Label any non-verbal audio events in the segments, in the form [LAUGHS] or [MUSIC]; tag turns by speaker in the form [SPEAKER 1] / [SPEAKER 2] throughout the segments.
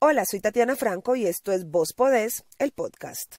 [SPEAKER 1] Hola, soy Tatiana Franco y esto es Vos Podés, el podcast.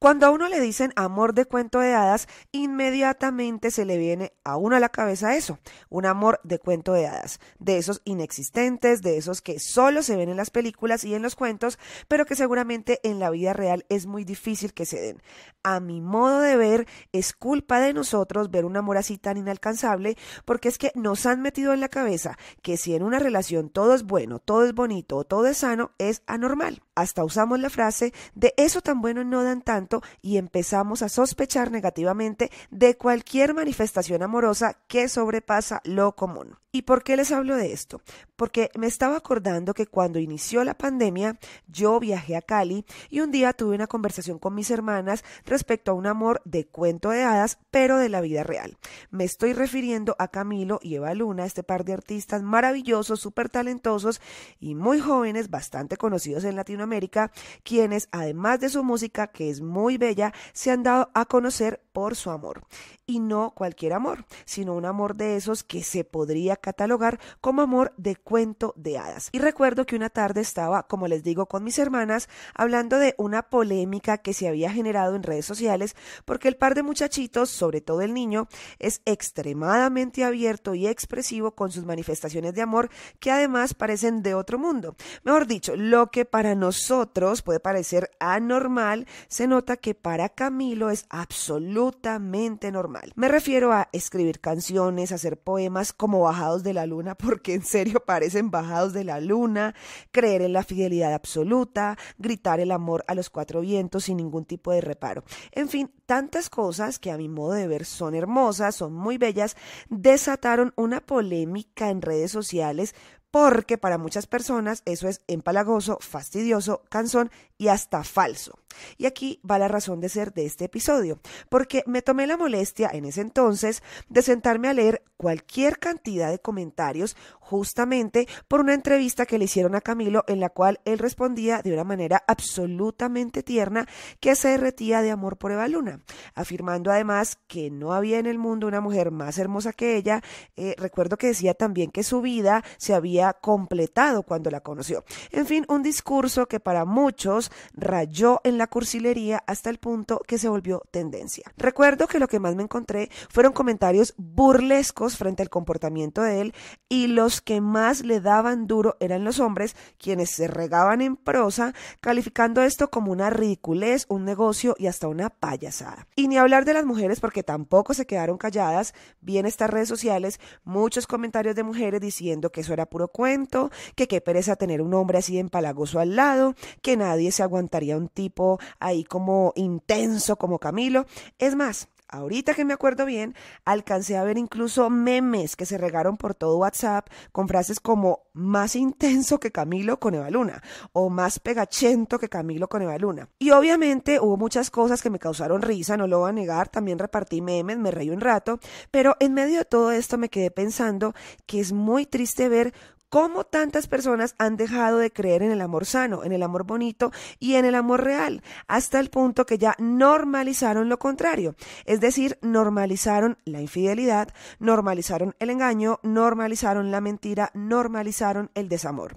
[SPEAKER 1] Cuando a uno le dicen amor de cuento de hadas, inmediatamente se le viene a uno a la cabeza eso, un amor de cuento de hadas, de esos inexistentes, de esos que solo se ven en las películas y en los cuentos, pero que seguramente en la vida real es muy difícil que se den. A mi modo de ver, es culpa de nosotros ver un amor así tan inalcanzable, porque es que nos han metido en la cabeza que si en una relación todo es bueno, todo es bonito, o todo es sano, es anormal. Hasta usamos la frase de eso tan bueno no dan tanto y empezamos a sospechar negativamente de cualquier manifestación amorosa que sobrepasa lo común. ¿Y por qué les hablo de esto? Porque me estaba acordando que cuando inició la pandemia yo viajé a Cali y un día tuve una conversación con mis hermanas respecto a un amor de cuento de hadas, pero de la vida real. Me estoy refiriendo a Camilo y Eva Luna, este par de artistas maravillosos, súper talentosos y muy jóvenes, bastante conocidos en Latinoamérica, quienes además de su música, que es muy bella, se han dado a conocer su amor. Y no cualquier amor, sino un amor de esos que se podría catalogar como amor de cuento de hadas. Y recuerdo que una tarde estaba, como les digo, con mis hermanas hablando de una polémica que se había generado en redes sociales porque el par de muchachitos, sobre todo el niño, es extremadamente abierto y expresivo con sus manifestaciones de amor que además parecen de otro mundo. Mejor dicho, lo que para nosotros puede parecer anormal, se nota que para Camilo es absolutamente absolutamente normal. Me refiero a escribir canciones, hacer poemas como bajados de la luna, [LAUGHS] porque en serio parecen bajados de la luna, creer en la fidelidad absoluta, gritar el amor a los cuatro vientos sin ningún tipo de reparo. En fin, tantas cosas que a mi modo de ver son hermosas, son muy bellas, desataron una polémica en redes sociales porque para muchas personas eso es empalagoso, fastidioso, cansón y hasta falso. Y aquí va la razón de ser de este episodio, porque me tomé la molestia en ese entonces de sentarme a leer cualquier cantidad de comentarios justamente por una entrevista que le hicieron a Camilo en la cual él respondía de una manera absolutamente tierna que se derretía de amor por Eva Luna, afirmando además que no había en el mundo una mujer más hermosa que ella. Eh, recuerdo que decía también que su vida se había completado cuando la conoció. En fin, un discurso que para muchos rayó en la cursilería hasta el punto que se volvió tendencia. Recuerdo que lo que más me encontré fueron comentarios burlescos frente al comportamiento de él y los que más le daban duro eran los hombres quienes se regaban en prosa calificando esto como una ridiculez, un negocio y hasta una payasada. Y ni hablar de las mujeres porque tampoco se quedaron calladas, vi en estas redes sociales muchos comentarios de mujeres diciendo que eso era puro cuento, que qué pereza tener un hombre así empalagoso al lado, que nadie se aguantaría un tipo ahí como intenso como Camilo. Es más, Ahorita que me acuerdo bien, alcancé a ver incluso memes que se regaron por todo WhatsApp con frases como más intenso que Camilo con Eva Luna o más pegachento que Camilo con Eva Luna. Y obviamente hubo muchas cosas que me causaron risa, no lo voy a negar, también repartí memes, me reí un rato, pero en medio de todo esto me quedé pensando que es muy triste ver ¿Cómo tantas personas han dejado de creer en el amor sano, en el amor bonito y en el amor real, hasta el punto que ya normalizaron lo contrario? Es decir, normalizaron la infidelidad, normalizaron el engaño, normalizaron la mentira, normalizaron el desamor.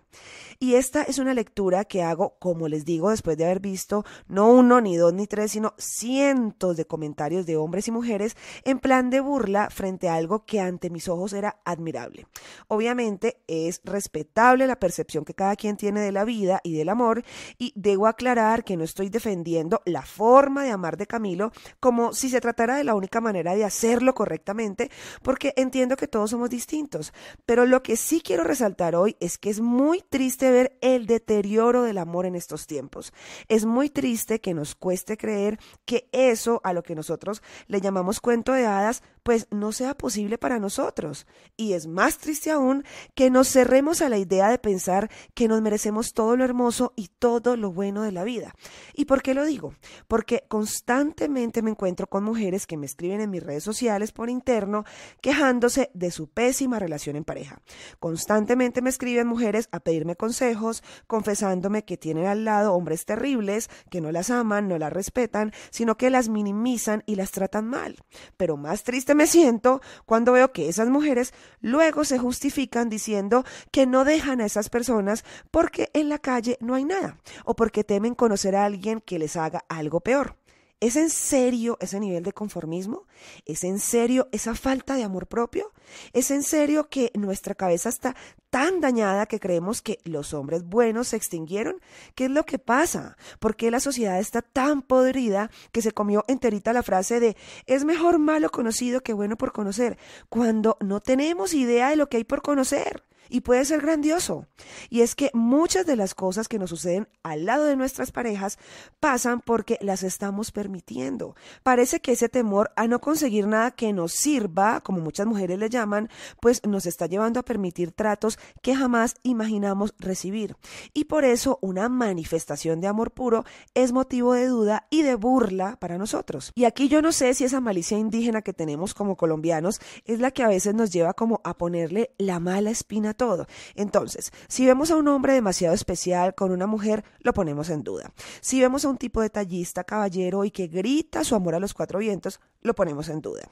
[SPEAKER 1] Y esta es una lectura que hago, como les digo, después de haber visto no uno, ni dos, ni tres, sino cientos de comentarios de hombres y mujeres en plan de burla frente a algo que ante mis ojos era admirable. Obviamente es respetable la percepción que cada quien tiene de la vida y del amor y debo aclarar que no estoy defendiendo la forma de amar de Camilo como si se tratara de la única manera de hacerlo correctamente, porque entiendo que todos somos distintos, pero lo que sí quiero resaltar hoy es que es muy triste ver el deterioro del amor en estos tiempos. Es muy triste que nos cueste creer que eso a lo que nosotros le llamamos cuento de hadas, pues no sea posible para nosotros. Y es más triste aún que no se a la idea de pensar que nos merecemos todo lo hermoso y todo lo bueno de la vida. ¿Y por qué lo digo? Porque constantemente me encuentro con mujeres que me escriben en mis redes sociales por interno quejándose de su pésima relación en pareja. Constantemente me escriben mujeres a pedirme consejos, confesándome que tienen al lado hombres terribles, que no las aman, no las respetan, sino que las minimizan y las tratan mal. Pero más triste me siento cuando veo que esas mujeres luego se justifican diciendo que no dejan a esas personas porque en la calle no hay nada o porque temen conocer a alguien que les haga algo peor. ¿Es en serio ese nivel de conformismo? ¿Es en serio esa falta de amor propio? ¿Es en serio que nuestra cabeza está tan dañada que creemos que los hombres buenos se extinguieron? ¿Qué es lo que pasa? ¿Por qué la sociedad está tan podrida que se comió enterita la frase de es mejor malo conocido que bueno por conocer? Cuando no tenemos idea de lo que hay por conocer. Y puede ser grandioso. Y es que muchas de las cosas que nos suceden al lado de nuestras parejas pasan porque las estamos permitiendo. Parece que ese temor a no conseguir nada que nos sirva, como muchas mujeres le llaman, pues nos está llevando a permitir tratos que jamás imaginamos recibir. Y por eso una manifestación de amor puro es motivo de duda y de burla para nosotros. Y aquí yo no sé si esa malicia indígena que tenemos como colombianos es la que a veces nos lleva como a ponerle la mala espina todo. Entonces, si vemos a un hombre demasiado especial con una mujer, lo ponemos en duda. Si vemos a un tipo de tallista caballero y que grita su amor a los cuatro vientos, lo ponemos en duda.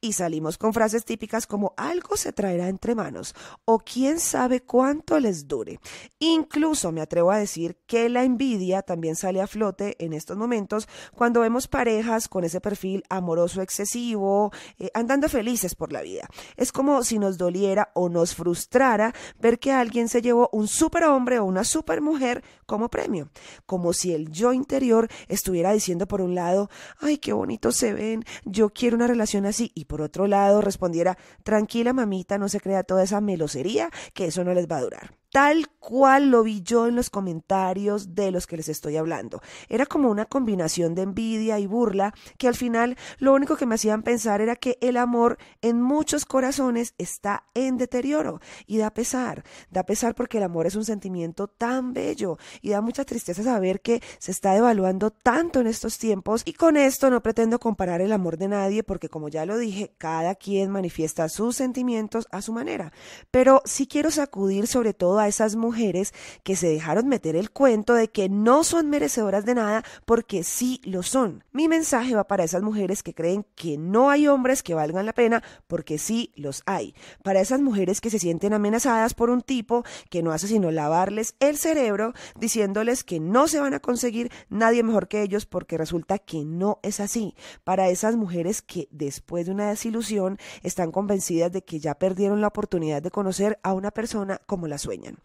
[SPEAKER 1] Y salimos con frases típicas como algo se traerá entre manos o quién sabe cuánto les dure. Incluso me atrevo a decir que la envidia también sale a flote en estos momentos cuando vemos parejas con ese perfil amoroso excesivo, eh, andando felices por la vida. Es como si nos doliera o nos frustrara ver que alguien se llevó un superhombre o una supermujer como premio, como si el yo interior estuviera diciendo por un lado, ay, qué bonito se ven, yo quiero una relación así, y por otro lado respondiera, tranquila mamita, no se crea toda esa melosería, que eso no les va a durar tal cual lo vi yo en los comentarios de los que les estoy hablando. Era como una combinación de envidia y burla que al final lo único que me hacían pensar era que el amor en muchos corazones está en deterioro y da pesar, da pesar porque el amor es un sentimiento tan bello y da mucha tristeza saber que se está devaluando tanto en estos tiempos y con esto no pretendo comparar el amor de nadie porque como ya lo dije, cada quien manifiesta sus sentimientos a su manera, pero sí quiero sacudir sobre todo a esas mujeres que se dejaron meter el cuento de que no son merecedoras de nada porque sí lo son. Mi mensaje va para esas mujeres que creen que no hay hombres que valgan la pena porque sí los hay. Para esas mujeres que se sienten amenazadas por un tipo que no hace sino lavarles el cerebro diciéndoles que no se van a conseguir nadie mejor que ellos porque resulta que no es así. Para esas mujeres que después de una desilusión están convencidas de que ya perdieron la oportunidad de conocer a una persona como la sueñan.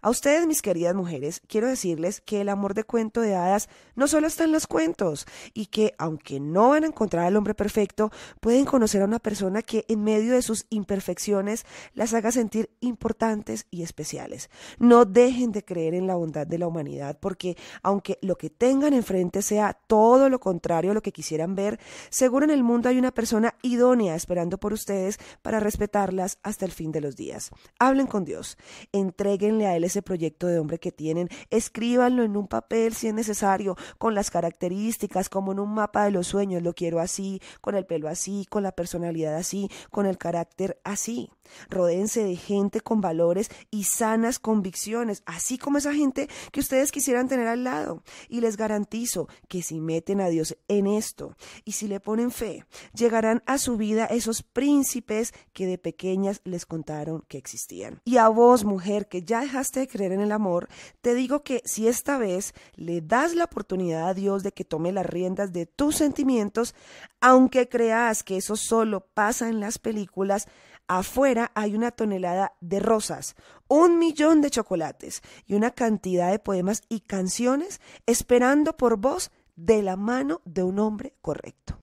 [SPEAKER 1] A ustedes, mis queridas mujeres, quiero decirles que el amor de cuento de hadas no solo está en los cuentos y que aunque no van a encontrar al hombre perfecto, pueden conocer a una persona que en medio de sus imperfecciones las haga sentir importantes y especiales. No dejen de creer en la bondad de la humanidad porque aunque lo que tengan enfrente sea todo lo contrario a lo que quisieran ver, seguro en el mundo hay una persona idónea esperando por ustedes para respetarlas hasta el fin de los días. Hablen con Dios, entreguen Síguenle a él ese proyecto de hombre que tienen, escríbanlo en un papel si es necesario, con las características, como en un mapa de los sueños, lo quiero así, con el pelo así, con la personalidad así, con el carácter así. Rodéense de gente con valores y sanas convicciones, así como esa gente que ustedes quisieran tener al lado. Y les garantizo que si meten a Dios en esto y si le ponen fe, llegarán a su vida esos príncipes que de pequeñas les contaron que existían. Y a vos, mujer, que ya dejaste de creer en el amor, te digo que si esta vez le das la oportunidad a Dios de que tome las riendas de tus sentimientos, aunque creas que eso solo pasa en las películas, afuera hay una tonelada de rosas, un millón de chocolates y una cantidad de poemas y canciones esperando por vos de la mano de un hombre correcto.